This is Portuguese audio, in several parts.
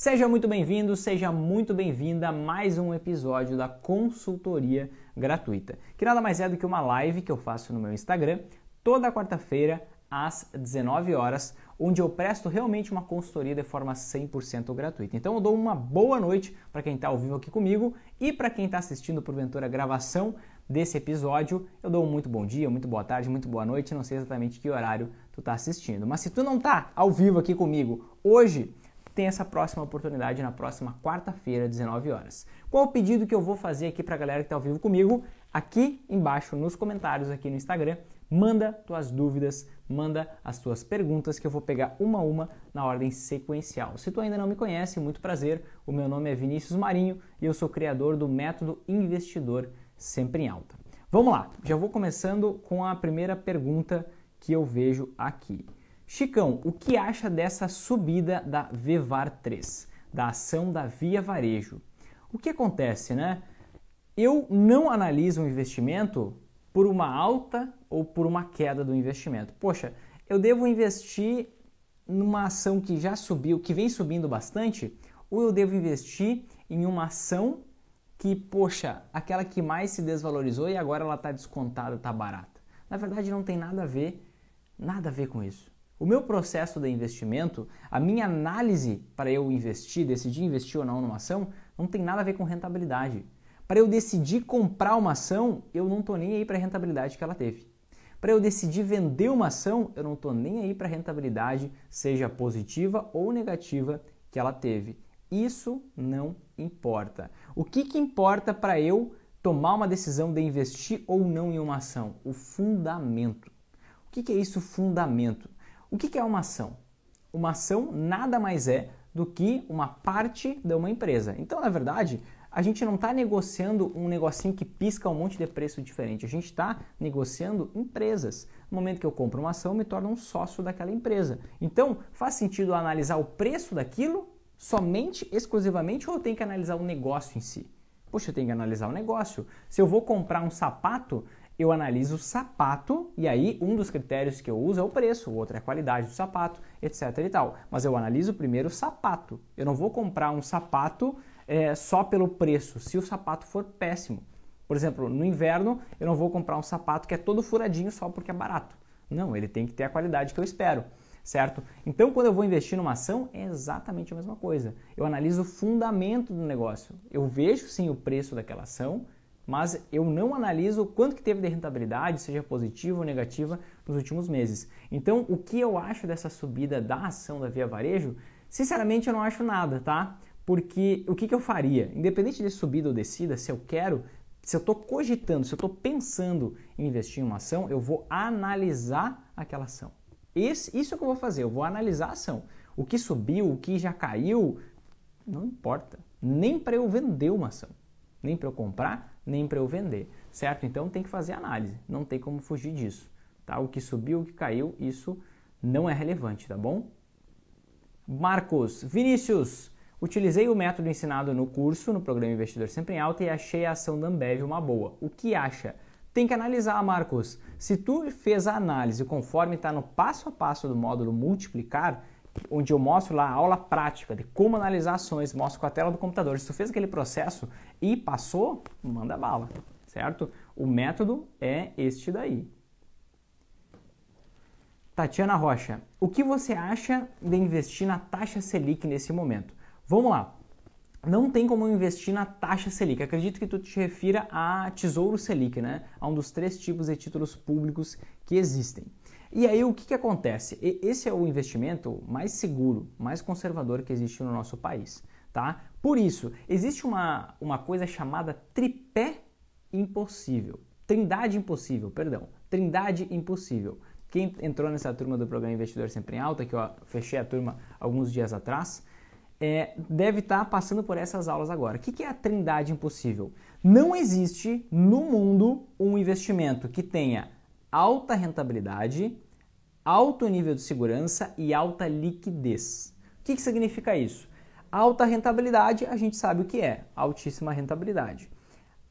Seja muito bem-vindo, seja muito bem-vinda a mais um episódio da consultoria gratuita, que nada mais é do que uma live que eu faço no meu Instagram toda quarta-feira às 19 horas, onde eu presto realmente uma consultoria de forma 100% gratuita. Então eu dou uma boa noite para quem está ao vivo aqui comigo e para quem está assistindo porventura a gravação desse episódio, eu dou um muito bom dia, muito boa tarde, muito boa noite, não sei exatamente que horário tu está assistindo. Mas se tu não está ao vivo aqui comigo hoje, tem essa próxima oportunidade na próxima quarta-feira, 19 horas. Qual o pedido que eu vou fazer aqui para a galera que está ao vivo comigo? Aqui embaixo nos comentários aqui no Instagram, manda tuas dúvidas, manda as tuas perguntas que eu vou pegar uma a uma na ordem sequencial. Se tu ainda não me conhece, muito prazer. O meu nome é Vinícius Marinho e eu sou criador do método Investidor Sempre em Alta. Vamos lá, já vou começando com a primeira pergunta que eu vejo aqui. Chicão, o que acha dessa subida da Vevar 3, da ação da Via Varejo? O que acontece, né? Eu não analiso um investimento por uma alta ou por uma queda do investimento. Poxa, eu devo investir numa ação que já subiu, que vem subindo bastante, ou eu devo investir em uma ação que, poxa, aquela que mais se desvalorizou e agora ela está descontada, está barata. Na verdade, não tem nada a ver, nada a ver com isso. O meu processo de investimento, a minha análise para eu investir, decidir investir ou não numa ação, não tem nada a ver com rentabilidade. Para eu decidir comprar uma ação, eu não estou nem aí para a rentabilidade que ela teve. Para eu decidir vender uma ação, eu não estou nem aí para a rentabilidade, seja positiva ou negativa, que ela teve. Isso não importa. O que, que importa para eu tomar uma decisão de investir ou não em uma ação? O fundamento. O que, que é isso, fundamento? O que é uma ação? Uma ação nada mais é do que uma parte de uma empresa. Então, na verdade, a gente não está negociando um negocinho que pisca um monte de preço diferente. A gente está negociando empresas. No momento que eu compro uma ação, eu me torno um sócio daquela empresa. Então, faz sentido analisar o preço daquilo somente, exclusivamente, ou eu tenho que analisar o negócio em si? Poxa, eu tenho que analisar o negócio. Se eu vou comprar um sapato, eu analiso o sapato e aí um dos critérios que eu uso é o preço, o outro é a qualidade do sapato, etc e tal. Mas eu analiso primeiro o sapato. Eu não vou comprar um sapato é, só pelo preço, se o sapato for péssimo. Por exemplo, no inverno eu não vou comprar um sapato que é todo furadinho só porque é barato. Não, ele tem que ter a qualidade que eu espero, certo? Então, quando eu vou investir numa ação, é exatamente a mesma coisa. Eu analiso o fundamento do negócio. Eu vejo sim o preço daquela ação, mas eu não analiso o quanto que teve de rentabilidade, seja positiva ou negativa, nos últimos meses. Então, o que eu acho dessa subida da ação da Via Varejo? Sinceramente, eu não acho nada, tá? Porque o que, que eu faria? Independente de subida ou descida, se eu quero, se eu estou cogitando, se eu estou pensando em investir em uma ação, eu vou analisar aquela ação. Esse, isso é o que eu vou fazer, eu vou analisar a ação. O que subiu, o que já caiu, não importa. Nem para eu vender uma ação nem para eu comprar, nem para eu vender, certo? Então tem que fazer análise, não tem como fugir disso, tá? O que subiu, o que caiu, isso não é relevante, tá bom? Marcos, Vinícius, utilizei o método ensinado no curso, no programa Investidor Sempre em Alta e achei a ação da Ambev uma boa. O que acha? Tem que analisar, Marcos. Se tu fez a análise conforme está no passo a passo do módulo multiplicar, onde eu mostro lá a aula prática de como analisar ações, mostro com a tela do computador. Se tu fez aquele processo e passou, manda bala, certo? O método é este daí. Tatiana Rocha, o que você acha de investir na taxa Selic nesse momento? Vamos lá. Não tem como investir na taxa Selic. Acredito que tu te refira a Tesouro Selic, né? A um dos três tipos de títulos públicos que existem. E aí o que, que acontece? esse é o investimento mais seguro, mais conservador que existe no nosso país. Tá? Por isso, existe uma, uma coisa chamada tripé impossível. Trindade impossível, perdão. Trindade impossível. Quem entrou nessa turma do programa Investidor Sempre em Alta, que eu fechei a turma alguns dias atrás, é, deve estar tá passando por essas aulas agora. O que, que é a trindade impossível? Não existe no mundo um investimento que tenha alta rentabilidade, alto nível de segurança e alta liquidez. O que, que significa isso? Alta rentabilidade, a gente sabe o que é, altíssima rentabilidade.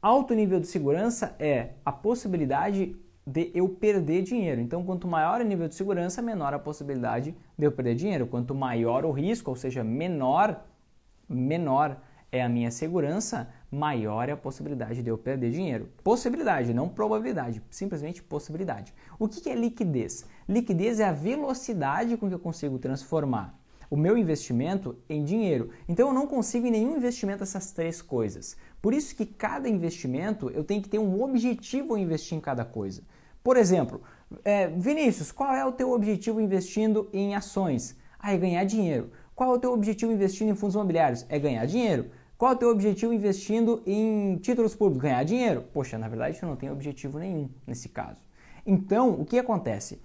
Alto nível de segurança é a possibilidade de eu perder dinheiro. Então, quanto maior o nível de segurança, menor a possibilidade de eu perder dinheiro. Quanto maior o risco, ou seja, menor, menor é a minha segurança, maior é a possibilidade de eu perder dinheiro. Possibilidade, não probabilidade, simplesmente possibilidade. O que é liquidez? Liquidez é a velocidade com que eu consigo transformar o meu investimento em dinheiro. Então eu não consigo em nenhum investimento essas três coisas. Por isso que cada investimento eu tenho que ter um objetivo ao investir em cada coisa. Por exemplo, é, Vinícius, qual é o teu objetivo investindo em ações? Ah, é ganhar dinheiro. Qual é o teu objetivo investindo em fundos imobiliários? É ganhar dinheiro. Qual é o teu objetivo investindo em títulos públicos? Ganhar dinheiro? Poxa, na verdade, eu não tenho objetivo nenhum nesse caso. Então, o que acontece?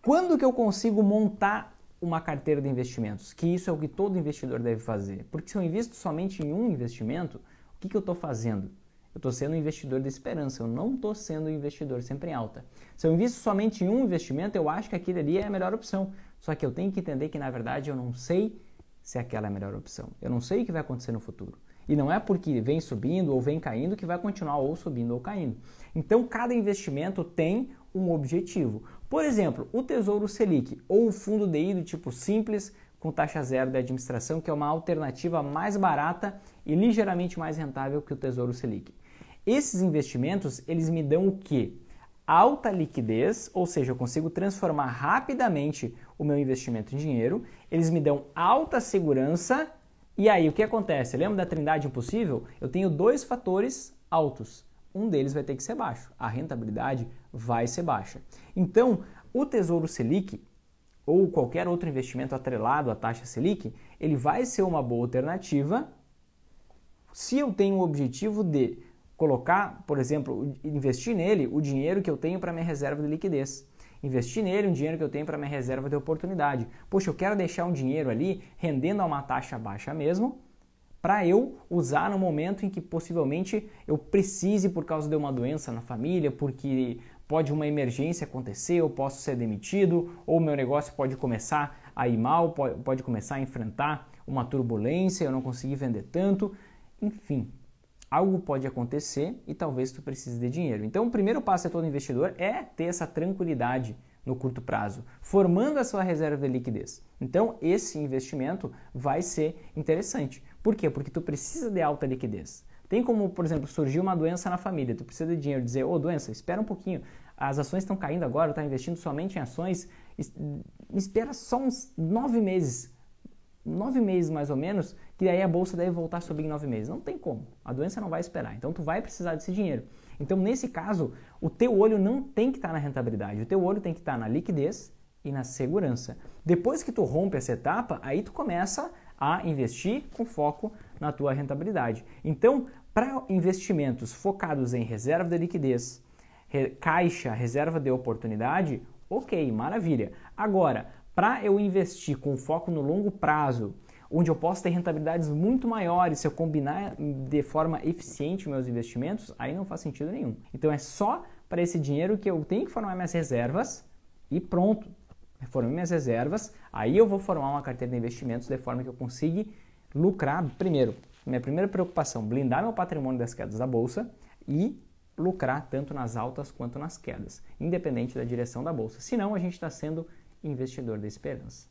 Quando que eu consigo montar uma carteira de investimentos? Que isso é o que todo investidor deve fazer. Porque se eu invisto somente em um investimento, o que, que eu estou fazendo? Eu estou sendo um investidor de esperança, eu não estou sendo um investidor sempre em alta. Se eu invisto somente em um investimento, eu acho que aquele ali é a melhor opção. Só que eu tenho que entender que, na verdade, eu não sei se aquela é a melhor opção. Eu não sei o que vai acontecer no futuro. E não é porque vem subindo ou vem caindo que vai continuar ou subindo ou caindo. Então, cada investimento tem um objetivo. Por exemplo, o Tesouro Selic ou o fundo DI do tipo simples com taxa zero de administração, que é uma alternativa mais barata e ligeiramente mais rentável que o Tesouro Selic. Esses investimentos, eles me dão o quê? Alta liquidez, ou seja, eu consigo transformar rapidamente o meu investimento em dinheiro, eles me dão alta segurança e aí, o que acontece? Lembra da trindade impossível? Eu tenho dois fatores altos. Um deles vai ter que ser baixo. A rentabilidade vai ser baixa. Então, o Tesouro Selic ou qualquer outro investimento atrelado à taxa Selic, ele vai ser uma boa alternativa se eu tenho o objetivo de colocar, por exemplo, investir nele o dinheiro que eu tenho para minha reserva de liquidez investir nele um dinheiro que eu tenho para minha reserva de oportunidade. Poxa, eu quero deixar um dinheiro ali rendendo a uma taxa baixa mesmo, para eu usar no momento em que possivelmente eu precise por causa de uma doença na família, porque pode uma emergência acontecer, eu posso ser demitido, ou meu negócio pode começar a ir mal, pode começar a enfrentar uma turbulência, eu não consegui vender tanto, enfim algo pode acontecer e talvez tu precise de dinheiro. Então, o primeiro passo a é todo investidor é ter essa tranquilidade no curto prazo, formando a sua reserva de liquidez. Então, esse investimento vai ser interessante. Por quê? Porque tu precisa de alta liquidez. Tem como, por exemplo, surgir uma doença na família, tu precisa de dinheiro, dizer, ô oh, doença, espera um pouquinho, as ações estão caindo agora, está investindo somente em ações, espera só uns nove meses, nove meses mais ou menos, que aí a bolsa deve voltar a subir em nove meses. Não tem como, a doença não vai esperar, então tu vai precisar desse dinheiro. Então nesse caso, o teu olho não tem que estar tá na rentabilidade, o teu olho tem que estar tá na liquidez e na segurança. Depois que tu rompe essa etapa, aí tu começa a investir com foco na tua rentabilidade. Então, para investimentos focados em reserva de liquidez, re caixa, reserva de oportunidade, ok, maravilha. Agora, para eu investir com foco no longo prazo, onde eu posso ter rentabilidades muito maiores se eu combinar de forma eficiente meus investimentos, aí não faz sentido nenhum. Então é só para esse dinheiro que eu tenho que formar minhas reservas e pronto. Formei minhas reservas, aí eu vou formar uma carteira de investimentos de forma que eu consiga lucrar. Primeiro, minha primeira preocupação, blindar meu patrimônio das quedas da bolsa e lucrar tanto nas altas quanto nas quedas, independente da direção da bolsa. Senão a gente está sendo investidor da esperança.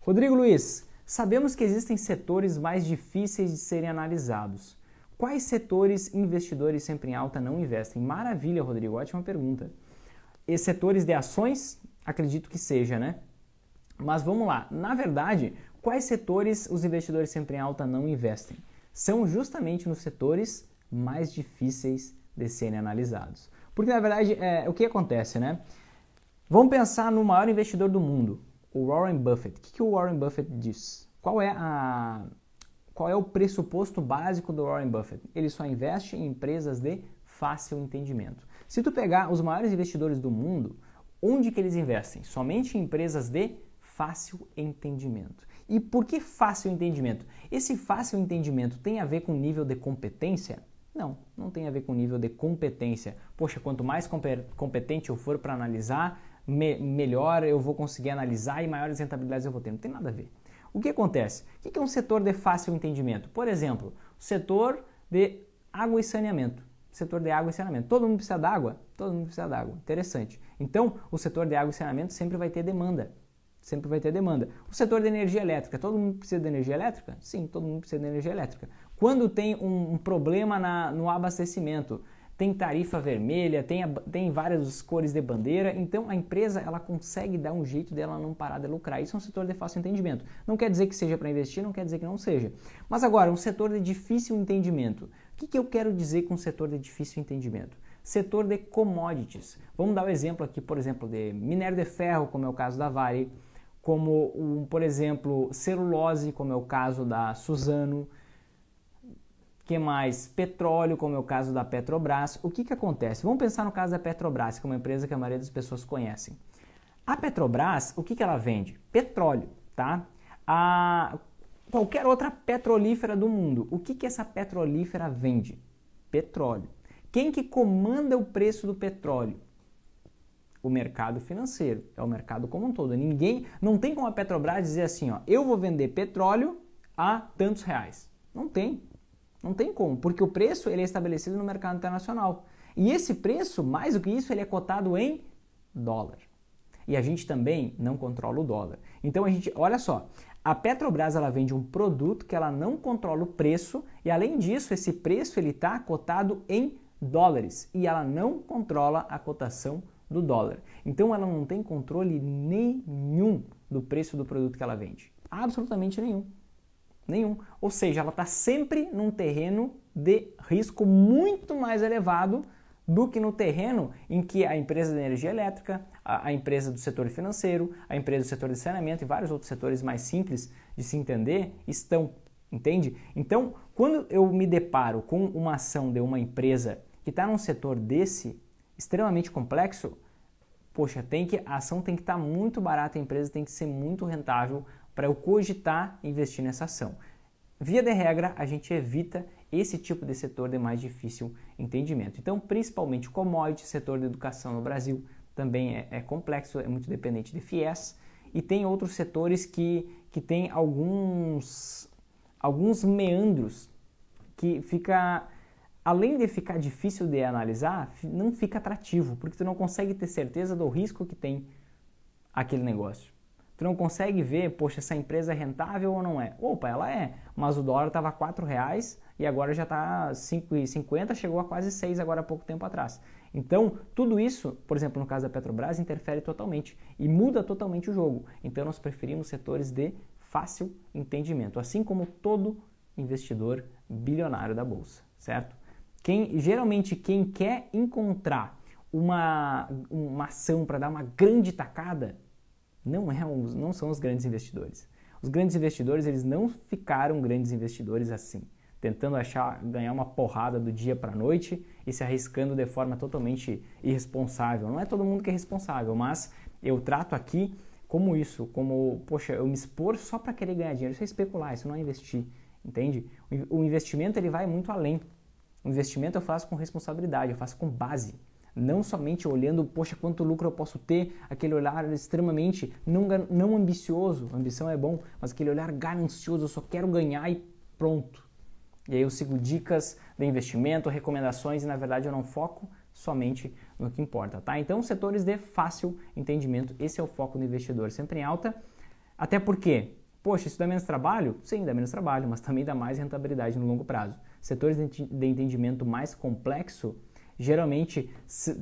Rodrigo Luiz, sabemos que existem setores mais difíceis de serem analisados. Quais setores investidores sempre em alta não investem? Maravilha, Rodrigo, ótima pergunta. E setores de ações? Acredito que seja, né? Mas vamos lá. Na verdade, quais setores os investidores sempre em alta não investem? São justamente nos setores mais difíceis de serem analisados. Porque na verdade, é, o que acontece, né? Vamos pensar no maior investidor do mundo, o Warren Buffett. O que, que o Warren Buffett diz? Qual é, a, qual é o pressuposto básico do Warren Buffett? Ele só investe em empresas de fácil entendimento. Se tu pegar os maiores investidores do mundo, onde que eles investem? Somente em empresas de fácil entendimento. E por que fácil entendimento? Esse fácil entendimento tem a ver com nível de competência? Não, não tem a ver com nível de competência. Poxa, quanto mais competente eu for para analisar, me melhor eu vou conseguir analisar e maiores rentabilidades eu vou ter. Não tem nada a ver. O que acontece? O que é um setor de fácil entendimento? Por exemplo, o setor de água e saneamento. Setor de água e saneamento. Todo mundo precisa d'água? Todo mundo precisa d'água. Interessante. Então, o setor de água e saneamento sempre vai ter demanda. Sempre vai ter demanda. O setor de energia elétrica. Todo mundo precisa de energia elétrica? Sim, todo mundo precisa de energia elétrica. Quando tem um problema na, no abastecimento, tem tarifa vermelha, tem, a, tem várias cores de bandeira, então a empresa ela consegue dar um jeito dela não parar de lucrar. Isso é um setor de fácil entendimento. Não quer dizer que seja para investir, não quer dizer que não seja. Mas agora, um setor de difícil entendimento. O que, que eu quero dizer com setor de difícil entendimento? Setor de commodities. Vamos dar o um exemplo aqui, por exemplo, de minério de ferro, como é o caso da Vale, como, um, por exemplo, celulose, como é o caso da Suzano que mais? Petróleo, como é o caso da Petrobras. O que, que acontece? Vamos pensar no caso da Petrobras, que é uma empresa que a maioria das pessoas conhecem. A Petrobras, o que, que ela vende? Petróleo, tá? A qualquer outra petrolífera do mundo, o que, que essa petrolífera vende? Petróleo. Quem que comanda o preço do petróleo? O mercado financeiro, é o mercado como um todo. Ninguém, não tem como a Petrobras dizer assim, ó, eu vou vender petróleo a tantos reais. Não tem, não tem como, porque o preço ele é estabelecido no mercado internacional. E esse preço, mais do que isso, ele é cotado em dólar. E a gente também não controla o dólar. Então a gente, olha só, a Petrobras ela vende um produto que ela não controla o preço e além disso esse preço ele está cotado em dólares e ela não controla a cotação do dólar. Então ela não tem controle nenhum do preço do produto que ela vende, absolutamente nenhum nenhum. Ou seja, ela está sempre num terreno de risco muito mais elevado do que no terreno em que a empresa de energia elétrica, a, a, empresa do setor financeiro, a empresa do setor de saneamento e vários outros setores mais simples de se entender estão, entende? Então, quando eu me deparo com uma ação de uma empresa que está num setor desse extremamente complexo, poxa, tem que a ação tem que estar tá muito barata, a empresa tem que ser muito rentável para eu cogitar investir nessa ação. Via de regra, a gente evita esse tipo de setor de mais difícil entendimento. Então, principalmente commodity, setor de educação no Brasil também é, é complexo, é muito dependente de FIES. E tem outros setores que, que tem alguns, alguns meandros que fica, além de ficar difícil de analisar, não fica atrativo, porque tu não consegue ter certeza do risco que tem aquele negócio. Tu não consegue ver, poxa, essa empresa é rentável ou não é? Opa, ela é, mas o dólar estava R$ reais e agora já está 5,50, chegou a quase 6 agora há pouco tempo atrás. Então, tudo isso, por exemplo, no caso da Petrobras, interfere totalmente e muda totalmente o jogo. Então, nós preferimos setores de fácil entendimento, assim como todo investidor bilionário da bolsa, certo? Quem, geralmente quem quer encontrar uma, uma ação para dar uma grande tacada não, é um, não são os grandes investidores. Os grandes investidores, eles não ficaram grandes investidores assim, tentando achar, ganhar uma porrada do dia para a noite e se arriscando de forma totalmente irresponsável. Não é todo mundo que é responsável, mas eu trato aqui como isso, como, poxa, eu me expor só para querer ganhar dinheiro, isso é especular, isso não é investir, entende? O investimento ele vai muito além. O investimento eu faço com responsabilidade, eu faço com base não somente olhando, poxa, quanto lucro eu posso ter, aquele olhar extremamente não, não ambicioso, ambição é bom, mas aquele olhar ganancioso, eu só quero ganhar e pronto. E aí eu sigo dicas de investimento, recomendações e na verdade eu não foco somente no que importa, tá? Então, setores de fácil entendimento, esse é o foco do investidor, sempre em alta. Até porque, poxa, isso dá menos trabalho? Sim, dá menos trabalho, mas também dá mais rentabilidade no longo prazo. Setores de entendimento mais complexo geralmente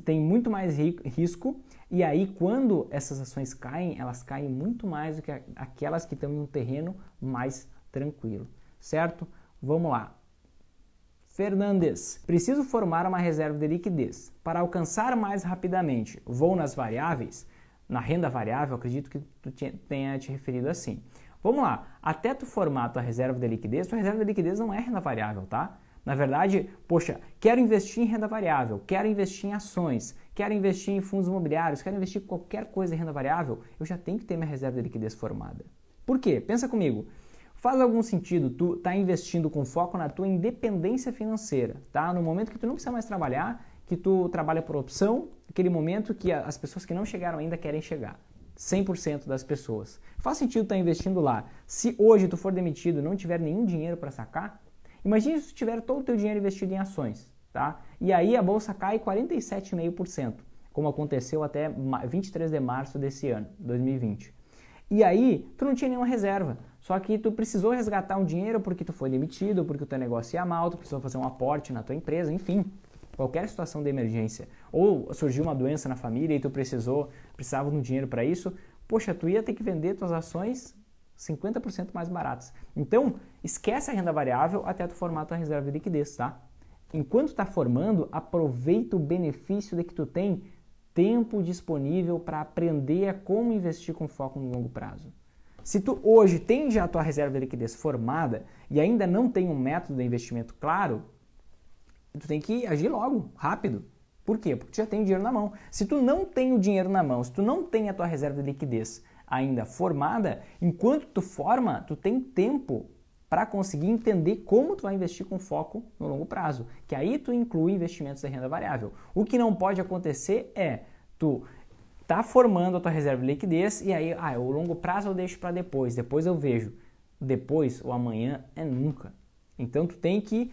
tem muito mais risco e aí quando essas ações caem, elas caem muito mais do que aquelas que estão em um terreno mais tranquilo, certo? Vamos lá. Fernandes, preciso formar uma reserva de liquidez. Para alcançar mais rapidamente, vou nas variáveis, na renda variável, acredito que tu tenha te referido assim. Vamos lá, até tu formar a tua reserva de liquidez, tua reserva de liquidez não é renda variável, tá? Na verdade, poxa, quero investir em renda variável, quero investir em ações, quero investir em fundos imobiliários, quero investir em qualquer coisa em renda variável, eu já tenho que ter minha reserva de liquidez formada. Por quê? Pensa comigo. Faz algum sentido tu estar tá investindo com foco na tua independência financeira, tá? No momento que tu não precisa mais trabalhar, que tu trabalha por opção, aquele momento que as pessoas que não chegaram ainda querem chegar. 100% das pessoas. Faz sentido estar tá investindo lá. Se hoje tu for demitido e não tiver nenhum dinheiro para sacar, Imagine se tiver todo o teu dinheiro investido em ações, tá? E aí a bolsa cai 47,5%, como aconteceu até 23 de março desse ano, 2020. E aí, tu não tinha nenhuma reserva, só que tu precisou resgatar um dinheiro porque tu foi demitido, porque o teu negócio ia mal, tu precisou fazer um aporte na tua empresa, enfim, qualquer situação de emergência. Ou surgiu uma doença na família e tu precisou, precisava de um dinheiro para isso, poxa, tu ia ter que vender tuas ações 50% mais baratas. Então, esquece a renda variável até tu formar tua reserva de liquidez, tá? Enquanto está formando, aproveita o benefício de que tu tem tempo disponível para aprender a como investir com foco no longo prazo. Se tu hoje tem já a tua reserva de liquidez formada e ainda não tem um método de investimento claro, tu tem que agir logo, rápido. Por quê? Porque tu já tem dinheiro na mão. Se tu não tem o dinheiro na mão, se tu não tem a tua reserva de liquidez ainda formada, enquanto tu forma, tu tem tempo para conseguir entender como tu vai investir com foco no longo prazo, que aí tu inclui investimentos de renda variável. O que não pode acontecer é tu tá formando a tua reserva de liquidez e aí, ah, o longo prazo eu deixo para depois, depois eu vejo. Depois ou amanhã é nunca. Então tu tem que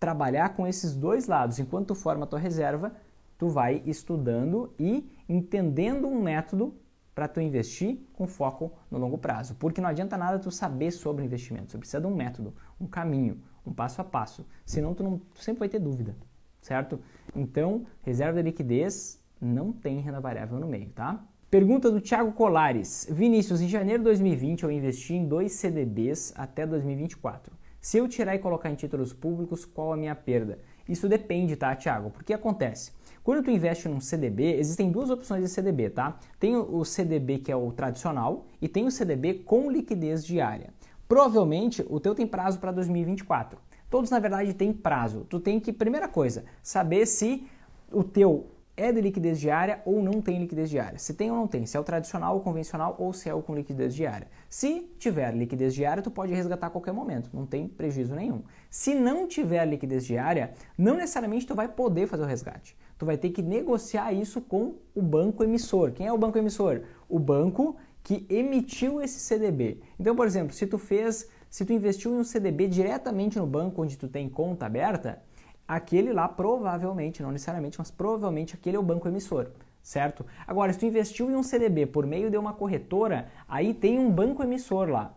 trabalhar com esses dois lados. Enquanto tu forma a tua reserva, tu vai estudando e entendendo um método para tu investir com foco no longo prazo. Porque não adianta nada tu saber sobre investimento. Você precisa de um método, um caminho, um passo a passo. Senão tu, não, tu sempre vai ter dúvida, certo? Então, reserva de liquidez não tem renda variável no meio, tá? Pergunta do Thiago Colares. Vinícius, em janeiro de 2020 eu investi em dois CDBs até 2024. Se eu tirar e colocar em títulos públicos, qual a minha perda? Isso depende, tá, Thiago? Porque acontece. Quando tu investe num CDB, existem duas opções de CDB, tá? Tem o CDB que é o tradicional e tem o CDB com liquidez diária. Provavelmente o teu tem prazo para 2024. Todos na verdade têm prazo. Tu tem que primeira coisa, saber se o teu é de liquidez diária ou não tem liquidez diária. Se tem ou não tem, se é o tradicional, o convencional ou se é o com liquidez diária. Se tiver liquidez diária, tu pode resgatar a qualquer momento, não tem prejuízo nenhum. Se não tiver liquidez diária, não necessariamente tu vai poder fazer o resgate. Tu vai ter que negociar isso com o banco emissor. Quem é o banco emissor? O banco que emitiu esse CDB. Então, por exemplo, se tu fez, se tu investiu em um CDB diretamente no banco onde tu tem conta aberta, aquele lá provavelmente, não necessariamente, mas provavelmente aquele é o banco emissor, certo? Agora, se tu investiu em um CDB por meio de uma corretora, aí tem um banco emissor lá.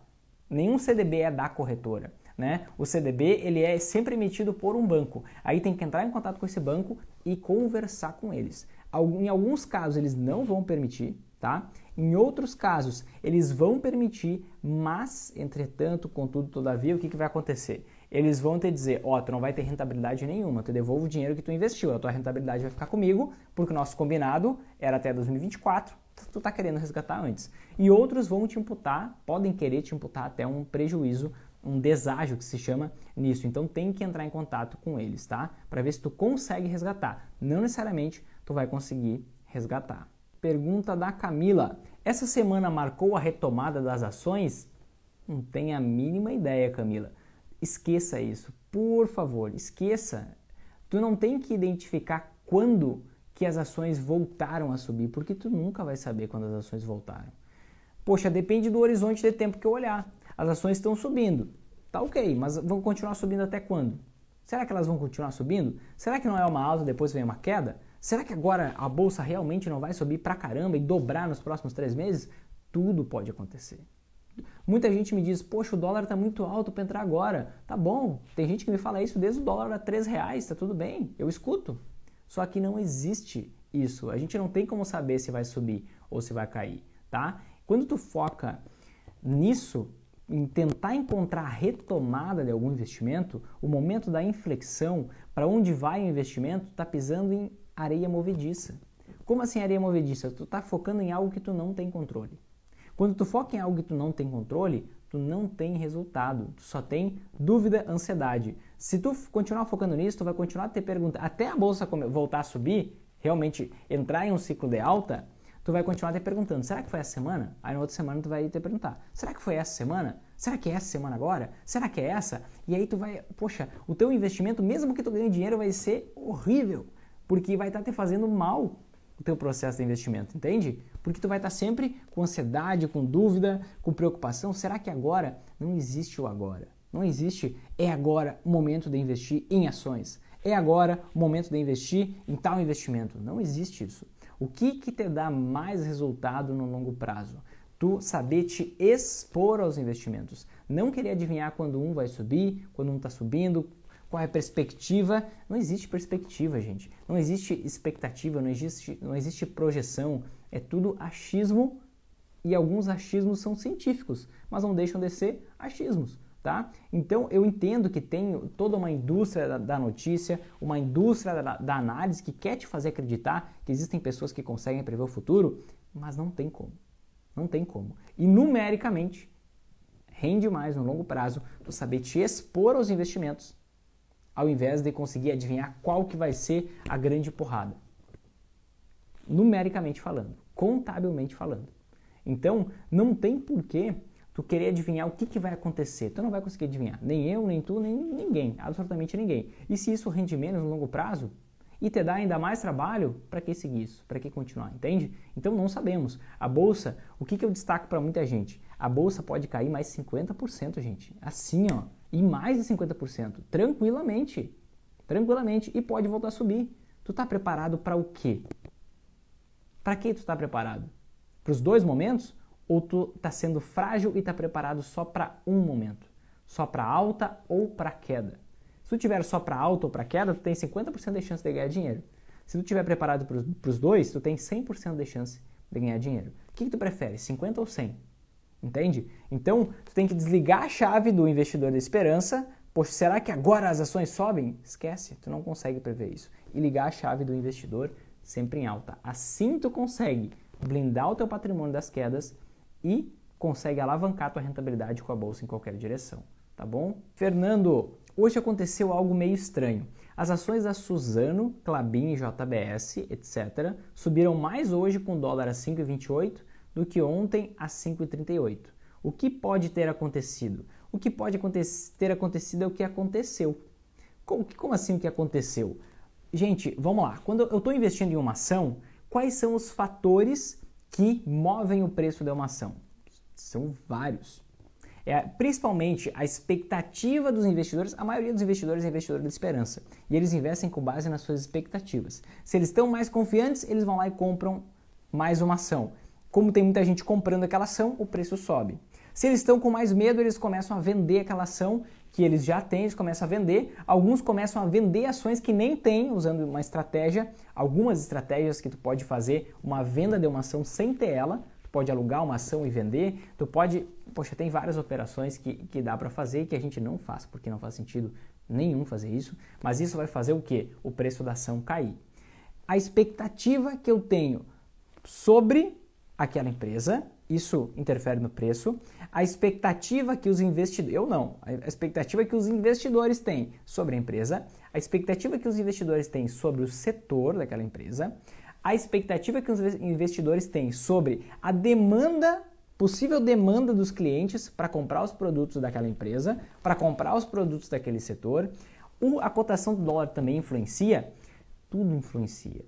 Nenhum CDB é da corretora. Né? O CDB ele é sempre emitido por um banco. Aí tem que entrar em contato com esse banco e conversar com eles. Em alguns casos eles não vão permitir, tá? Em outros casos eles vão permitir, mas entretanto, contudo, todavia, o que, que vai acontecer? eles vão te dizer, ó, oh, tu não vai ter rentabilidade nenhuma, tu devolve o dinheiro que tu investiu, a tua rentabilidade vai ficar comigo, porque o nosso combinado era até 2024, tu tá querendo resgatar antes. E outros vão te imputar, podem querer te imputar até um prejuízo, um deságio que se chama nisso. Então tem que entrar em contato com eles, tá? Para ver se tu consegue resgatar. Não necessariamente tu vai conseguir resgatar. Pergunta da Camila: Essa semana marcou a retomada das ações? Não tenho a mínima ideia, Camila. Esqueça isso, por favor, esqueça. Tu não tem que identificar quando que as ações voltaram a subir, porque tu nunca vai saber quando as ações voltaram. Poxa, depende do horizonte de tempo que eu olhar. As ações estão subindo. Tá ok, mas vão continuar subindo até quando? Será que elas vão continuar subindo? Será que não é uma alta depois vem uma queda? Será que agora a bolsa realmente não vai subir pra caramba e dobrar nos próximos três meses? Tudo pode acontecer. Muita gente me diz, poxa, o dólar está muito alto para entrar agora. Tá bom, tem gente que me fala isso desde o dólar a 3 reais, está tudo bem, eu escuto. Só que não existe isso. A gente não tem como saber se vai subir ou se vai cair, tá? Quando tu foca nisso, em tentar encontrar a retomada de algum investimento, o momento da inflexão, para onde vai o investimento, está pisando em areia movediça. Como assim areia movediça? Tu está focando em algo que tu não tem controle. Quando tu foca em algo que tu não tem controle, tu não tem resultado, tu só tem dúvida, ansiedade. Se tu continuar focando nisso, tu vai continuar a ter pergunta até a bolsa voltar a subir, realmente entrar em um ciclo de alta, tu vai continuar te perguntando, será que foi essa semana? Aí na outra semana tu vai te perguntar, será que foi essa semana? Será que é essa semana agora? Será que é essa? E aí tu vai, poxa, o teu investimento, mesmo que tu ganhe dinheiro, vai ser horrível, porque vai estar tá te fazendo mal o teu processo de investimento, entende? Porque tu vai estar sempre com ansiedade, com dúvida, com preocupação. Será que agora não existe o agora? Não existe é agora o momento de investir em ações. É agora o momento de investir em tal investimento. Não existe isso. O que que te dá mais resultado no longo prazo? Tu saber te expor aos investimentos. Não querer adivinhar quando um vai subir, quando um está subindo, qual é a perspectiva? Não existe perspectiva, gente. Não existe expectativa, não existe, não existe projeção. É tudo achismo e alguns achismos são científicos, mas não deixam de ser achismos. Tá? Então eu entendo que tem toda uma indústria da, da notícia, uma indústria da, da análise que quer te fazer acreditar que existem pessoas que conseguem prever o futuro, mas não tem como. Não tem como. E numericamente, rende mais no longo prazo tu saber te expor aos investimentos ao invés de conseguir adivinhar qual que vai ser a grande porrada. Numericamente falando, contabilmente falando. Então, não tem porquê tu querer adivinhar o que, que vai acontecer. Tu não vai conseguir adivinhar. Nem eu, nem tu, nem ninguém. Absolutamente ninguém. E se isso rende menos no longo prazo e te dá ainda mais trabalho, para que seguir isso? Para que continuar? Entende? Então, não sabemos. A bolsa, o que, que eu destaco para muita gente? A bolsa pode cair mais 50%, gente. Assim, ó e mais de 50%, tranquilamente. Tranquilamente. E pode voltar a subir. Tu está preparado para o quê? Para que tu está preparado? Para os dois momentos? Ou tu está sendo frágil e está preparado só para um momento? Só para alta ou para queda? Se tu tiver só para alta ou para queda, tu tem 50% de chance de ganhar dinheiro. Se tu tiver preparado para os dois, tu tem 100% de chance de ganhar dinheiro. O que, que tu prefere, 50 ou 100? Entende? Então, tu tem que desligar a chave do investidor da esperança. Poxa, será que agora as ações sobem? Esquece, tu não consegue prever isso. E ligar a chave do investidor sempre em alta. Assim tu consegue blindar o teu patrimônio das quedas e consegue alavancar tua rentabilidade com a bolsa em qualquer direção, tá bom? Fernando, hoje aconteceu algo meio estranho. As ações da Suzano, Clabin e JBS, etc, subiram mais hoje com dólar a 5,28 do que ontem às 5h38. O que pode ter acontecido? O que pode ter acontecido é o que aconteceu. Como, como assim o que aconteceu? Gente, vamos lá. Quando eu estou investindo em uma ação, quais são os fatores que movem o preço de uma ação? São vários. É, principalmente a expectativa dos investidores. A maioria dos investidores é investidor de esperança e eles investem com base nas suas expectativas. Se eles estão mais confiantes, eles vão lá e compram mais uma ação. Como tem muita gente comprando aquela ação, o preço sobe. Se eles estão com mais medo, eles começam a vender aquela ação que eles já têm, eles começam a vender. Alguns começam a vender ações que nem têm, usando uma estratégia, algumas estratégias que tu pode fazer uma venda de uma ação sem ter ela. Tu pode alugar uma ação e vender. Tu pode, poxa, tem várias operações que, que dá para fazer e que a gente não faz, porque não faz sentido nenhum fazer isso. Mas isso vai fazer o que? O preço da ação cair. A expectativa que eu tenho sobre aquela empresa, isso interfere no preço, a expectativa que os investidores, eu não, a expectativa que os investidores têm sobre a empresa, a expectativa que os investidores têm sobre o setor daquela empresa, a expectativa que os investidores têm sobre a demanda, possível demanda dos clientes para comprar os produtos daquela empresa, para comprar os produtos daquele setor, o, a cotação do dólar também influencia, tudo influencia.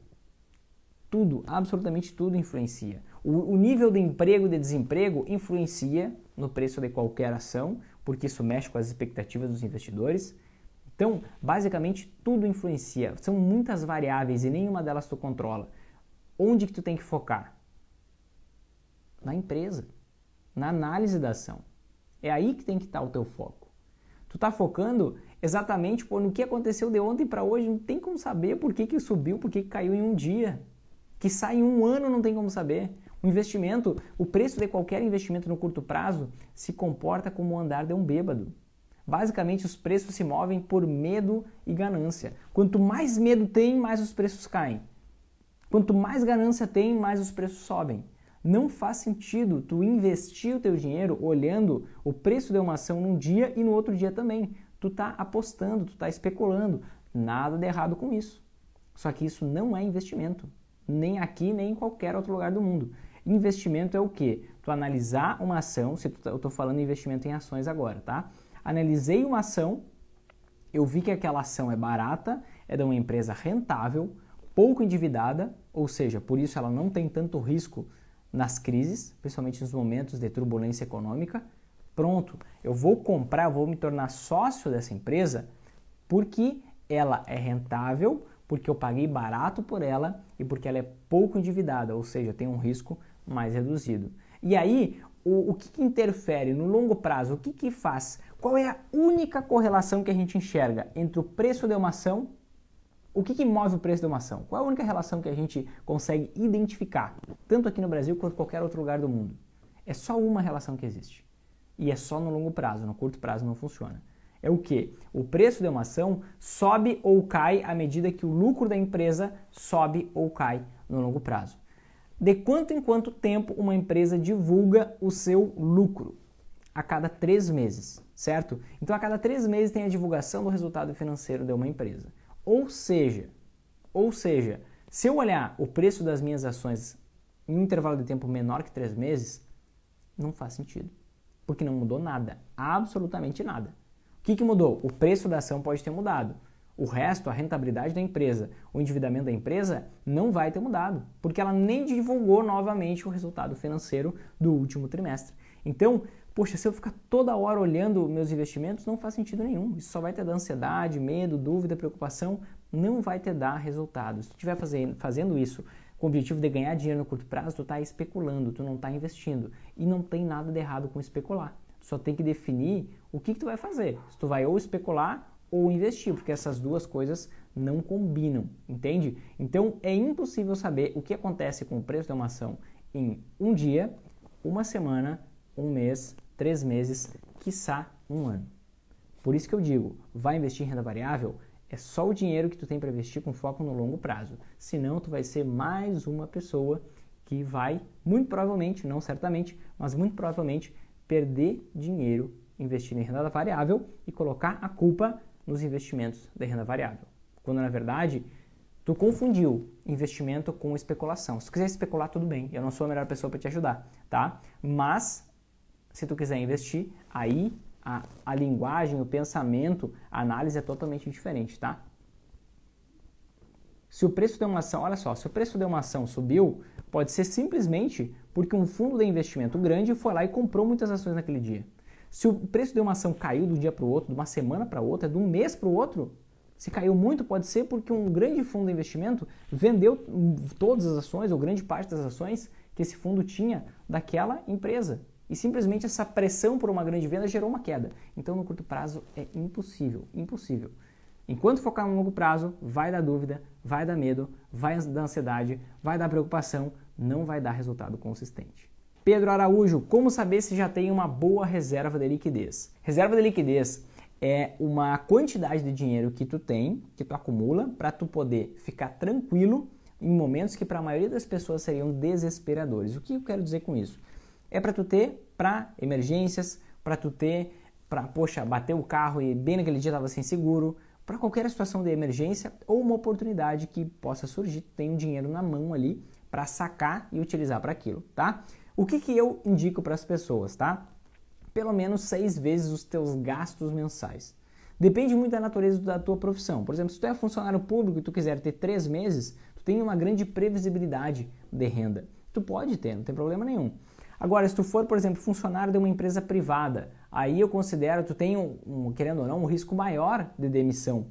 Tudo, absolutamente tudo influencia. O, o nível de emprego e de desemprego influencia no preço de qualquer ação, porque isso mexe com as expectativas dos investidores. Então, basicamente, tudo influencia. São muitas variáveis e nenhuma delas tu controla. Onde que tu tem que focar? Na empresa, na análise da ação. É aí que tem que estar tá o teu foco. Tu está focando exatamente por no que aconteceu de ontem para hoje. Não tem como saber por que, que subiu, por que, que caiu em um dia. Que sai em um ano não tem como saber. O investimento, o preço de qualquer investimento no curto prazo se comporta como o andar de um bêbado. Basicamente, os preços se movem por medo e ganância. Quanto mais medo tem, mais os preços caem. Quanto mais ganância tem, mais os preços sobem. Não faz sentido tu investir o teu dinheiro olhando o preço de uma ação num dia e no outro dia também. Tu tá apostando, tu tá especulando. Nada de errado com isso. Só que isso não é investimento, nem aqui, nem em qualquer outro lugar do mundo. Investimento é o que? Tu analisar uma ação, se tu, tá, eu estou falando investimento em ações agora, tá? Analisei uma ação, eu vi que aquela ação é barata, é de uma empresa rentável, pouco endividada, ou seja, por isso ela não tem tanto risco nas crises, principalmente nos momentos de turbulência econômica. Pronto, eu vou comprar, vou me tornar sócio dessa empresa porque ela é rentável, porque eu paguei barato por ela e porque ela é pouco endividada, ou seja, tem um risco mais reduzido. E aí, o, o que, que, interfere no longo prazo? O que, que faz? Qual é a única correlação que a gente enxerga entre o preço de uma ação? O que, que move o preço de uma ação? Qual é a única relação que a gente consegue identificar, tanto aqui no Brasil quanto em qualquer outro lugar do mundo? É só uma relação que existe. E é só no longo prazo, no curto prazo não funciona. É o que? O preço de uma ação sobe ou cai à medida que o lucro da empresa sobe ou cai no longo prazo de quanto em quanto tempo uma empresa divulga o seu lucro? A cada três meses, certo? Então, a cada três meses tem a divulgação do resultado financeiro de uma empresa. Ou seja, ou seja, se eu olhar o preço das minhas ações em um intervalo de tempo menor que três meses, não faz sentido, porque não mudou nada, absolutamente nada. O que, que mudou? O preço da ação pode ter mudado, o resto, a rentabilidade da empresa, o endividamento da empresa não vai ter mudado, porque ela nem divulgou novamente o resultado financeiro do último trimestre. Então, poxa, se eu ficar toda hora olhando meus investimentos, não faz sentido nenhum. Isso só vai te dar ansiedade, medo, dúvida, preocupação, não vai te dar resultado. Se tu estiver fazendo, fazendo isso com o objetivo de ganhar dinheiro no curto prazo, tu está especulando, tu não está investindo. E não tem nada de errado com especular. Tu só tem que definir o que, que tu vai fazer. Se tu vai ou especular ou investir, porque essas duas coisas não combinam, entende? Então é impossível saber o que acontece com o preço de uma ação em um dia, uma semana, um mês, três meses, quiçá um ano. Por isso que eu digo, vai investir em renda variável? É só o dinheiro que tu tem para investir com foco no longo prazo. Senão tu vai ser mais uma pessoa que vai, muito provavelmente, não certamente, mas muito provavelmente, perder dinheiro investindo em renda variável e colocar a culpa nos investimentos de renda variável. Quando na verdade tu confundiu investimento com especulação. Se tu quiser especular, tudo bem, eu não sou a melhor pessoa para te ajudar, tá? Mas se tu quiser investir, aí a, a linguagem, o pensamento, a análise é totalmente diferente, tá? Se o preço de uma ação, olha só, se o preço de uma ação subiu, pode ser simplesmente porque um fundo de investimento grande foi lá e comprou muitas ações naquele dia. Se o preço de uma ação caiu de um dia para o outro, de uma semana para outra, de um mês para o outro, se caiu muito, pode ser porque um grande fundo de investimento vendeu todas as ações ou grande parte das ações que esse fundo tinha daquela empresa. E simplesmente essa pressão por uma grande venda gerou uma queda. Então, no curto prazo, é impossível, impossível. Enquanto focar no longo prazo, vai dar dúvida, vai dar medo, vai dar ansiedade, vai dar preocupação, não vai dar resultado consistente. Pedro Araújo, como saber se já tem uma boa reserva de liquidez? Reserva de liquidez é uma quantidade de dinheiro que tu tem, que tu acumula, para tu poder ficar tranquilo em momentos que para a maioria das pessoas seriam desesperadores. O que eu quero dizer com isso? É para tu ter para emergências, para tu ter para, poxa, bater o carro e bem naquele dia estava sem seguro, para qualquer situação de emergência ou uma oportunidade que possa surgir, tu tem um dinheiro na mão ali para sacar e utilizar para aquilo, tá? O que, que eu indico para as pessoas, tá? Pelo menos seis vezes os teus gastos mensais. Depende muito da natureza da tua profissão. Por exemplo, se tu é funcionário público e tu quiser ter três meses, tu tem uma grande previsibilidade de renda. Tu pode ter, não tem problema nenhum. Agora, se tu for, por exemplo, funcionário de uma empresa privada, aí eu considero tu tem um, um querendo ou não, um risco maior de demissão.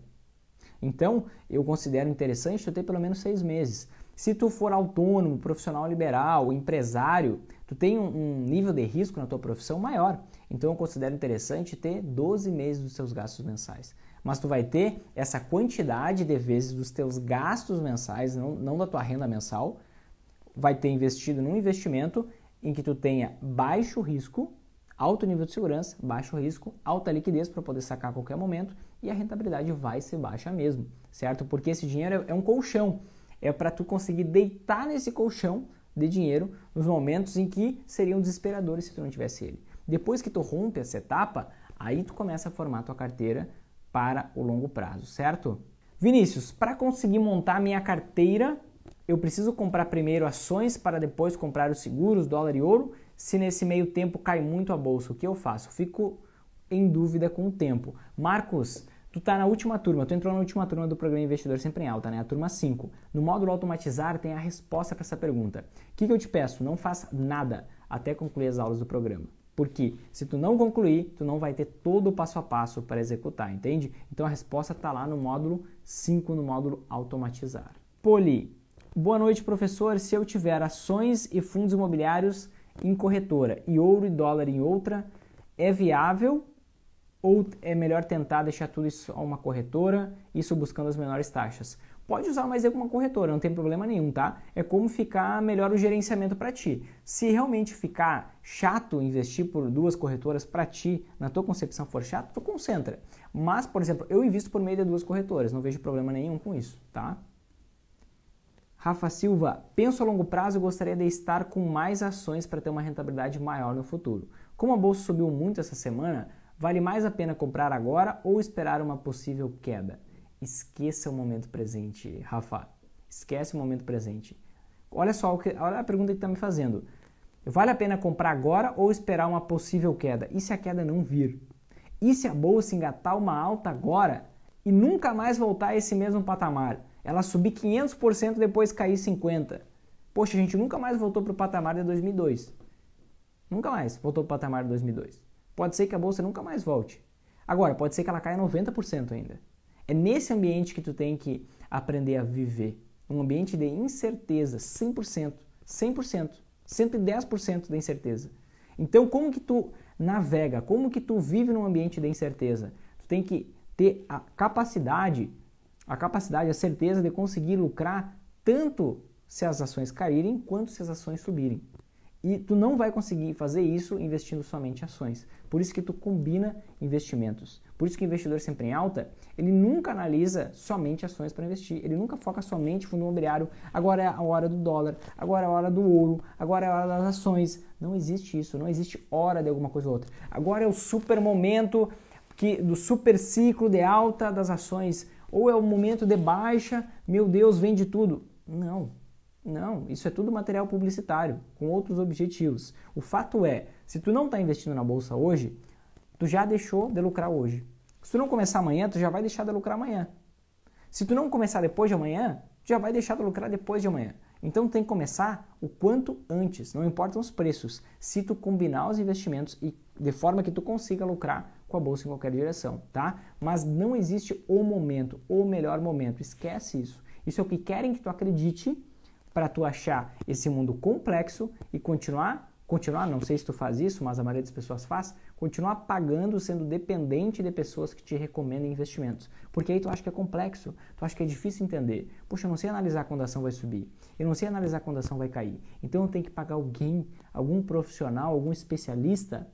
Então, eu considero interessante tu ter pelo menos seis meses. Se tu for autônomo, profissional liberal, empresário, tu tem um, um nível de risco na tua profissão maior. Então eu considero interessante ter 12 meses dos seus gastos mensais. Mas tu vai ter essa quantidade de vezes dos teus gastos mensais, não, não da tua renda mensal, vai ter investido num investimento em que tu tenha baixo risco, alto nível de segurança, baixo risco, alta liquidez para poder sacar a qualquer momento e a rentabilidade vai ser baixa mesmo, certo? Porque esse dinheiro é, é um colchão, é para tu conseguir deitar nesse colchão de dinheiro nos momentos em que seriam desesperadores se tu não tivesse ele. Depois que tu rompe essa etapa, aí tu começa a formar tua carteira para o longo prazo, certo? Vinícius, para conseguir montar minha carteira, eu preciso comprar primeiro ações para depois comprar os seguros, dólar e ouro? Se nesse meio tempo cai muito a bolsa, o que eu faço? Fico em dúvida com o tempo. Marcos, Tu tá na última turma, tu entrou na última turma do programa Investidor Sempre em Alta, né? A turma 5. No módulo automatizar tem a resposta para essa pergunta. O que, que eu te peço? Não faça nada até concluir as aulas do programa. Porque se tu não concluir, tu não vai ter todo o passo a passo para executar, entende? Então a resposta está lá no módulo 5, no módulo automatizar. Poli. Boa noite, professor. Se eu tiver ações e fundos imobiliários em corretora e ouro e dólar em outra, é viável ou é melhor tentar deixar tudo isso a uma corretora, isso buscando as menores taxas? Pode usar mais alguma corretora, não tem problema nenhum, tá? É como ficar melhor o gerenciamento para ti. Se realmente ficar chato investir por duas corretoras para ti, na tua concepção for chato, tu concentra. Mas, por exemplo, eu invisto por meio de duas corretoras, não vejo problema nenhum com isso, tá? Rafa Silva, penso a longo prazo e gostaria de estar com mais ações para ter uma rentabilidade maior no futuro. Como a bolsa subiu muito essa semana, Vale mais a pena comprar agora ou esperar uma possível queda? Esqueça o momento presente, Rafa. Esquece o momento presente. Olha só que, olha a pergunta que está me fazendo. Vale a pena comprar agora ou esperar uma possível queda? E se a queda não vir? E se a bolsa engatar uma alta agora e nunca mais voltar a esse mesmo patamar? Ela subir 500% depois cair 50%. Poxa, a gente nunca mais voltou para o patamar de 2002. Nunca mais voltou para o patamar de 2002. Pode ser que a bolsa nunca mais volte. Agora, pode ser que ela caia 90% ainda. É nesse ambiente que tu tem que aprender a viver. Um ambiente de incerteza, 100%, 100%, 110% da incerteza. Então, como que tu navega? Como que tu vive num ambiente de incerteza? Tu tem que ter a capacidade, a capacidade, a certeza de conseguir lucrar tanto se as ações caírem quanto se as ações subirem. E tu não vai conseguir fazer isso investindo somente em ações. Por isso que tu combina investimentos. Por isso que o investidor sempre em alta, ele nunca analisa somente ações para investir. Ele nunca foca somente fundo imobiliário. Agora é a hora do dólar, agora é a hora do ouro, agora é a hora das ações. Não existe isso, não existe hora de alguma coisa ou outra. Agora é o super momento que, do super ciclo de alta das ações. Ou é o momento de baixa, meu Deus, vende tudo. Não, não, isso é tudo material publicitário, com outros objetivos. O fato é, se tu não está investindo na bolsa hoje, tu já deixou de lucrar hoje. Se tu não começar amanhã, tu já vai deixar de lucrar amanhã. Se tu não começar depois de amanhã, tu já vai deixar de lucrar depois de amanhã. Então tem que começar o quanto antes, não importam os preços, se tu combinar os investimentos e de forma que tu consiga lucrar com a bolsa em qualquer direção, tá? Mas não existe o momento, o melhor momento, esquece isso. Isso é o que querem que tu acredite para tu achar esse mundo complexo e continuar, continuar, não sei se tu faz isso, mas a maioria das pessoas faz, continuar pagando, sendo dependente de pessoas que te recomendam investimentos. Porque aí tu acha que é complexo, tu acha que é difícil entender. Poxa, eu não sei analisar quando a ação vai subir, eu não sei analisar quando a ação vai cair. Então eu tenho que pagar alguém, algum profissional, algum especialista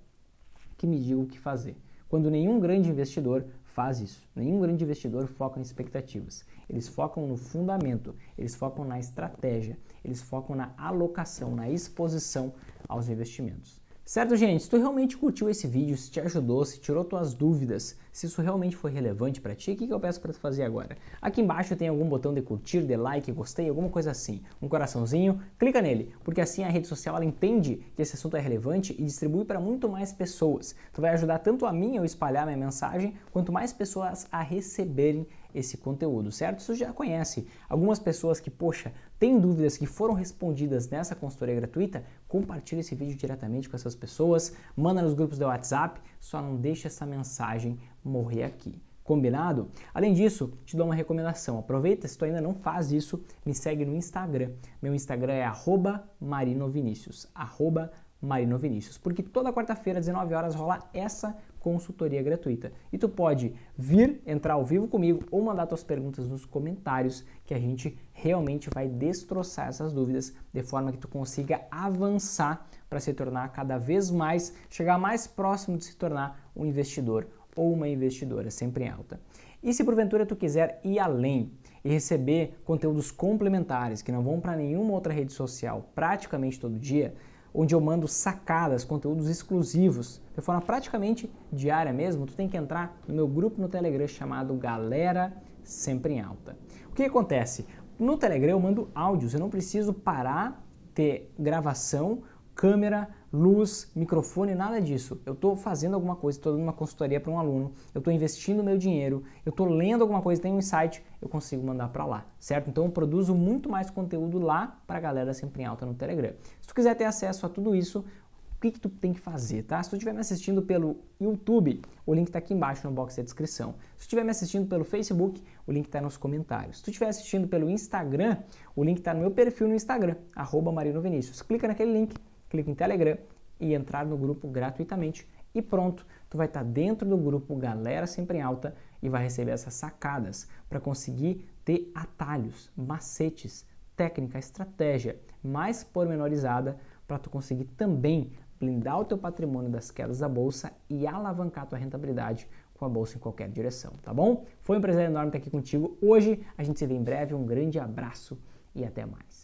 que me diga o que fazer. Quando nenhum grande investidor faz isso. Nenhum grande investidor foca em expectativas. Eles focam no fundamento, eles focam na estratégia, eles focam na alocação, na exposição aos investimentos. Certo, gente? Se tu realmente curtiu esse vídeo, se te ajudou, se tirou tuas dúvidas, se isso realmente foi relevante para ti, o que, que eu peço para tu fazer agora? Aqui embaixo tem algum botão de curtir, de like, gostei, alguma coisa assim. Um coraçãozinho, clica nele, porque assim a rede social ela entende que esse assunto é relevante e distribui para muito mais pessoas. Tu vai ajudar tanto a mim eu espalhar minha mensagem, quanto mais pessoas a receberem esse conteúdo, certo? Você já conhece. Algumas pessoas que, poxa, têm dúvidas que foram respondidas nessa consultoria gratuita, compartilha esse vídeo diretamente com essas pessoas, manda nos grupos do WhatsApp, só não deixa essa mensagem morrer aqui. Combinado? Além disso, te dou uma recomendação. Aproveita, se tu ainda não faz isso, me segue no Instagram. Meu Instagram é @marinovinicius. @marinovinicius, porque toda quarta-feira, 19 horas, rola essa consultoria gratuita. E tu pode vir entrar ao vivo comigo ou mandar tuas perguntas nos comentários que a gente realmente vai destroçar essas dúvidas de forma que tu consiga avançar para se tornar cada vez mais, chegar mais próximo de se tornar um investidor ou uma investidora, sempre em alta. E se porventura tu quiser ir além e receber conteúdos complementares que não vão para nenhuma outra rede social praticamente todo dia, onde eu mando sacadas, conteúdos exclusivos, de forma praticamente diária mesmo, tu tem que entrar no meu grupo no Telegram chamado Galera Sempre em Alta. O que acontece? No Telegram eu mando áudios, eu não preciso parar, ter gravação, câmera, luz, microfone, nada disso. Eu estou fazendo alguma coisa, estou dando uma consultoria para um aluno, eu estou investindo meu dinheiro, eu estou lendo alguma coisa, tem um site, eu consigo mandar para lá, certo? Então eu produzo muito mais conteúdo lá para a galera sempre em alta no Telegram. Se tu quiser ter acesso a tudo isso, o que, que tu tem que fazer, tá? Se tu estiver me assistindo pelo YouTube, o link está aqui embaixo no box da descrição. Se estiver me assistindo pelo Facebook, o link está nos comentários. Se tu estiver assistindo pelo Instagram, o link está no meu perfil no Instagram, arroba Marino Vinícius. Clica naquele link, clica em Telegram e entrar no grupo gratuitamente e pronto, tu vai estar tá dentro do grupo Galera Sempre em Alta e vai receber essas sacadas para conseguir ter atalhos, macetes, técnica, estratégia mais pormenorizada para tu conseguir também blindar o teu patrimônio das quedas da bolsa e alavancar tua rentabilidade com a bolsa em qualquer direção, tá bom? Foi um prazer enorme estar aqui contigo hoje. A gente se vê em breve. Um grande abraço e até mais.